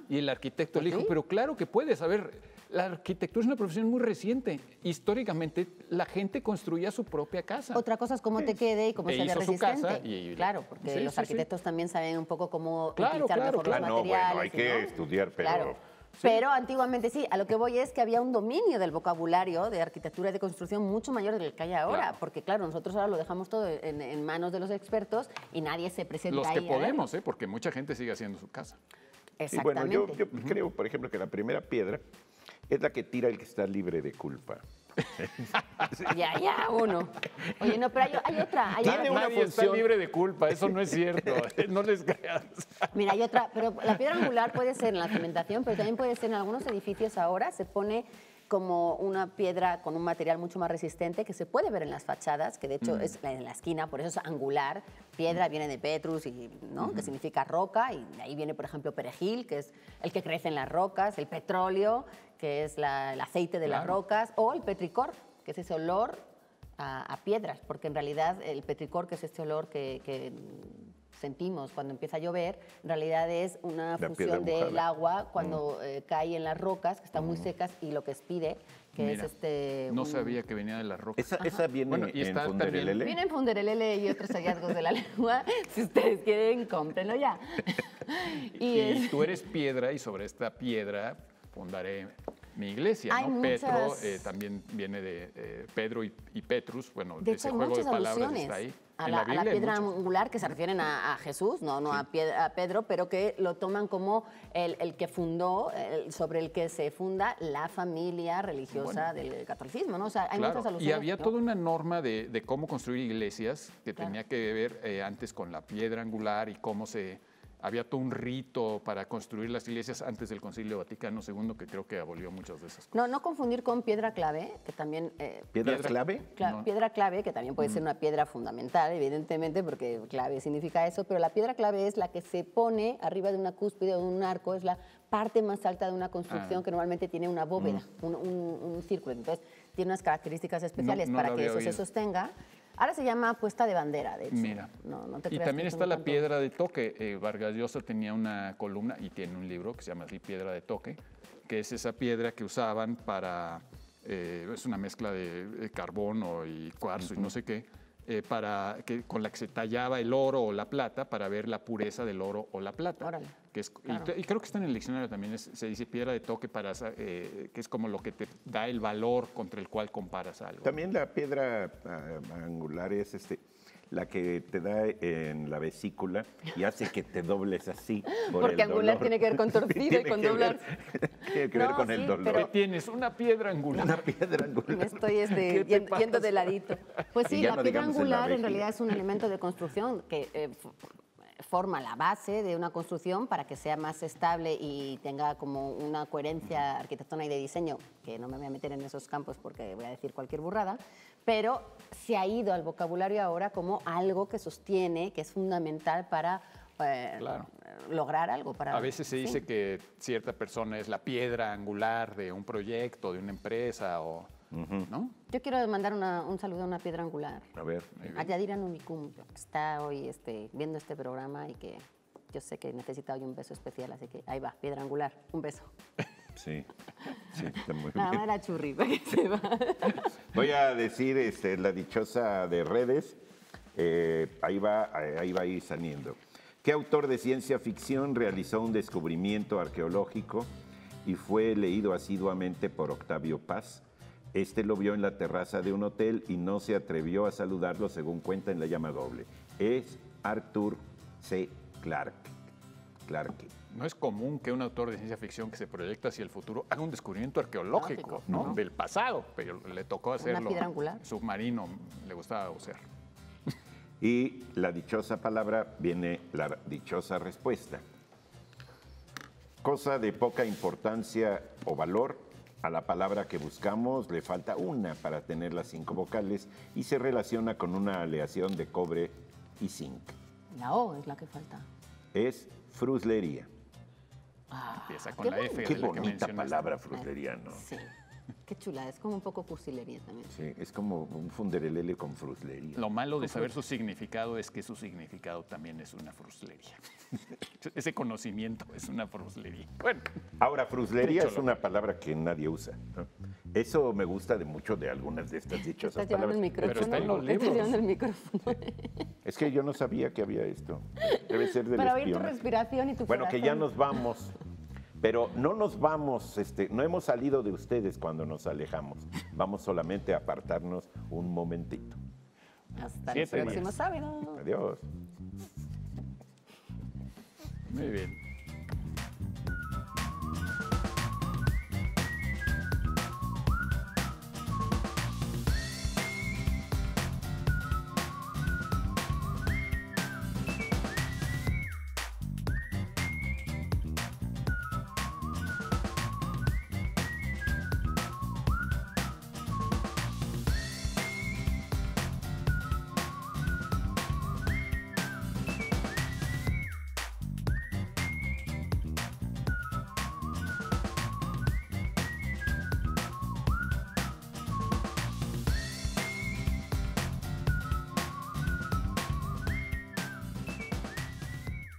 Y el arquitecto le dijo, pero claro que puedes, a ver la arquitectura es una profesión muy reciente. Históricamente, la gente construía su propia casa. Otra cosa es cómo te quede y cómo e se resistente. Claro, porque los arquitectos también saben un poco cómo claro, utilizar los No, bueno, hay que estudiar, pero... Pero antiguamente sí, a lo que voy es que había un dominio del vocabulario de arquitectura y de construcción mucho mayor del que hay ahora, porque claro, nosotros ahora lo dejamos todo en, manos de los expertos y nadie se presenta. Los que ¿eh? podemos, ¿eh? porque mucha gente sigue haciendo su casa. Exactamente. Y bueno, yo, creo, por ejemplo, que la primera piedra es la que tira el que está libre de culpa. ya, ya, uno. Oye, no, pero hay, otra. Tiene una función está libre de culpa, eso no es cierto. Eh, no les creas. Mira, hay otra, pero la piedra angular puede ser en la cimentación, pero también puede ser en algunos edificios ahora, se pone como una piedra con un material mucho más resistente que se puede ver en las fachadas, que de hecho mm. es en la esquina, por eso es angular. Piedra viene de Petrus, y, ¿no? que mm. significa roca, y de ahí viene, por ejemplo, perejil, que es el que crece en las rocas, el petróleo, que es el aceite de las rocas, o el petricor, que es ese olor a, piedras, porque en realidad el petricor, que es este olor que, sentimos cuando empieza a llover, en realidad es una función del agua cuando mm. eh, cae en las rocas, que están muy mm. secas, y lo que expide, que es este... No sabía que venía de las rocas. Esa, viene bueno, y en Funderelele. Viene en Funderelele y otros hallazgos de la lengua. Si ustedes quieren, cómprenlo ya. y, tú eres piedra y sobre esta piedra fundaré mi iglesia. ¿no? Petro eh, también viene de eh, Pedro y, Petrus, bueno, ese juego de palabras ahí. A, la, piedra angular que se refieren a, Jesús, no, no a, Pedro, pero que lo toman como el, que fundó, el, sobre el que se funda la familia religiosa del catolicismo, O sea, hay muchas Y había toda una norma de, cómo construir iglesias que tenía que ver eh, antes con la piedra angular y cómo se había todo un rito para construir las iglesias antes del Concilio Vaticano II, que creo que abolió muchas de esas cosas. No, no confundir con piedra clave, que también... Eh, ¿Piedra, clave? Piedra clave, que también puede ser mm. una piedra fundamental, evidentemente, porque clave significa eso, pero la piedra clave es la que se pone arriba de una cúspide o de un arco, es la parte más alta de una construcción ah. que normalmente tiene una bóveda, mm. un, un, círculo. Entonces, tiene unas características especiales para que eso se sostenga Ahora se llama puesta de bandera, de hecho. Mira. y también está la piedra de toque. Eh, Vargas Llosa tenía una columna y tiene un libro que se llama así Piedra de Toque, que es esa piedra que usaban para. Eh, es una mezcla de, eh, carbón carbono y cuarzo y no sé qué eh, para, que, con la que se tallaba el oro o la plata para ver la pureza del oro o la plata. que es, y, creo que está en el diccionario también, se dice piedra de toque, para, eh, que es como lo que te da el valor contra el cual comparas algo. También la piedra ah, angular es este, la que te da en la vesícula y hace que te dobles así. Porque angular tiene que ver con torcido y con doblar. tiene que ver con el dolor. Pero... tienes? Una piedra angular. Una piedra angular. Me estoy este, yendo, de ladito. Pues sí, la piedra angular en, realidad es un elemento de construcción que... Eh, forma la base de una construcción para que sea más estable y tenga como una coherencia arquitectónica y de diseño, que no me voy a meter en esos campos porque voy a decir cualquier burrada, pero se ha ido al vocabulario ahora como algo que sostiene, que es fundamental para eh, lograr algo. Para... A veces se dice que cierta persona es la piedra angular de un proyecto, de una empresa o... ¿No? Yo quiero mandar un saludo a una piedra angular. A ver. A Yadira Numicum, que está hoy este, viendo este programa y que yo sé que necesita hoy un beso especial, así que ahí va, piedra angular, un beso. Sí. está muy Nada bien. churri, Voy a decir este, la dichosa de redes. Eh, ahí, va, eh, ahí va a ir saliendo. ¿Qué autor de ciencia ficción realizó un descubrimiento arqueológico y fue leído asiduamente por Octavio Paz? Este lo vio en la terraza de un hotel y no se atrevió a saludarlo según cuenta en la llama doble. Es Arthur C. Clarke. Clarke. No es común que un autor de ciencia ficción que se proyecta hacia el futuro haga un descubrimiento arqueológico del pasado, pero le tocó hacerlo. Una submarino, le gustaba usar. Y la dichosa palabra viene la dichosa respuesta. Cosa de poca importancia o valor, a la palabra que buscamos le falta una para tener las cinco vocales y se relaciona con una aleación de cobre y zinc. La O es la que falta. Es fruslería. Ah, Empieza con la F. Qué bonita palabra ¿no? Sí. Qué chula, es como un poco cursilería también. Sí, es como un funderelele con fruslería. Lo malo de saber su significado es que su significado también es una fruslería. Ese conocimiento es una fruslería. Bueno. Ahora, fruslería es una palabra que nadie usa. Eso me gusta de mucho de algunas de estas dichas. ¿Estás palabras. el Pero está el micrófono. Es que yo no sabía que había esto. Debe ser del Para oír tu respiración y tu Bueno, que ya nos vamos. Pero no nos vamos, este, no hemos salido de ustedes cuando nos alejamos. Vamos solamente a apartarnos un momentito. Hasta el próximo sábado. Adiós. Muy bien.